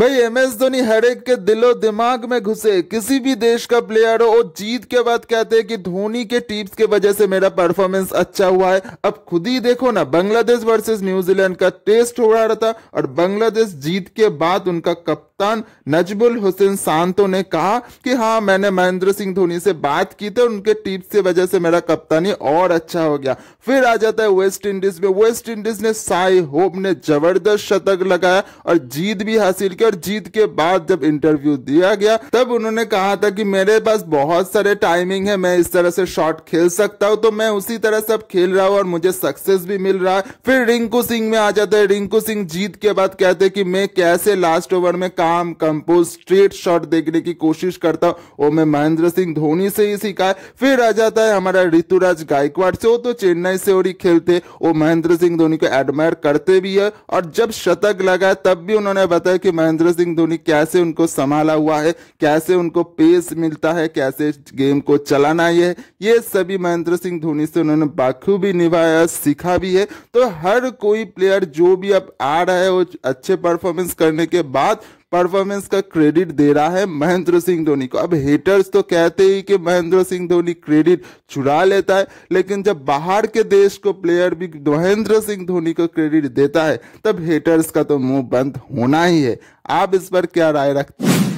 भाई M S Dhoni हर एक के दिलो दिमाग में घुसे किसी भी देश का प्लेयर हो और जीत के बाद कहते हैं कि धोनी के टीप्स के वजह से मेरा परफॉर्मेंस अच्छा हुआ है अब खुद ही देखो ना बांग्लादेश वर्सेस न्यूजीलैंड का टेस्ट हो रहा था और बांग्लादेश जीत के बाद उनका कप कप्तान नजबुल हुसैन सांतो ने कहा कि हाँ मैंने महेंद्र सिंह धोनी से बात की थी उनके टिप्स की वजह से मेरा कप्तानी और अच्छा हो गया फिर आ जाता है वेस्ट इंडीज में वेस्ट इंडीज ने साई होप ने जबरदस्त शतक लगाया और जीत भी हासिल की और जीत के बाद जब इंटरव्यू दिया गया तब उन्होंने कहा था कि मेरे पास बहुत सारे टाइमिंग है मैं इस तरह से शॉट खेल सकता हूँ तो मैं उसी तरह सब खेल रहा हूँ और मुझे सक्सेस भी मिल रहा है फिर रिंकू सिंह में आ जाता है रिंकू सिंह जीत के बाद कहते हैं कि मैं कैसे लास्ट ओवर में काम काम कंपोज स्ट्रेट शॉट देखने की कोशिश करता वो मैं महेंद्र सिंह धोनी से ही सीखा है फिर आ जाता है हमारा ऋतुराज गायकवाड़ से वो तो चेन्नई से और ही खेलते वो महेंद्र सिंह धोनी को एडमायर करते भी है और जब शतक लगा तब भी उन्होंने बताया कि महेंद्र सिंह धोनी कैसे उनको संभाला हुआ है कैसे उनको पेस मिलता है कैसे गेम को चलाना है ये सभी महेंद्र सिंह धोनी से उन्होंने बाखूबी निभाया सीखा भी है तो हर कोई प्लेयर जो भी अब आ रहा है वो अच्छे परफॉर्मेंस करने के बाद परफॉर्मेंस का क्रेडिट दे रहा है महेंद्र सिंह धोनी को अब हेटर्स तो कहते ही कि महेंद्र सिंह धोनी क्रेडिट चुरा लेता है लेकिन जब बाहर के देश को प्लेयर भी महेंद्र सिंह धोनी को क्रेडिट देता है तब हेटर्स का तो मुंह बंद होना ही है आप इस पर क्या राय रखते हैं